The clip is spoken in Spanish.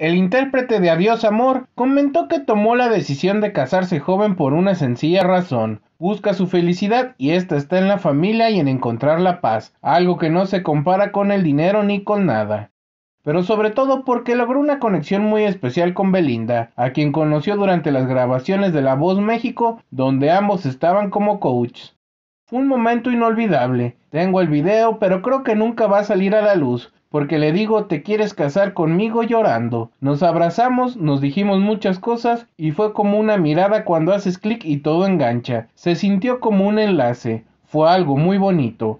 El intérprete de Adiós Amor comentó que tomó la decisión de casarse joven por una sencilla razón. Busca su felicidad y esta está en la familia y en encontrar la paz, algo que no se compara con el dinero ni con nada. Pero sobre todo porque logró una conexión muy especial con Belinda, a quien conoció durante las grabaciones de La Voz México, donde ambos estaban como coaches. Fue un momento inolvidable. Tengo el video, pero creo que nunca va a salir a la luz, porque le digo te quieres casar conmigo llorando. Nos abrazamos, nos dijimos muchas cosas y fue como una mirada cuando haces clic y todo engancha. Se sintió como un enlace. Fue algo muy bonito.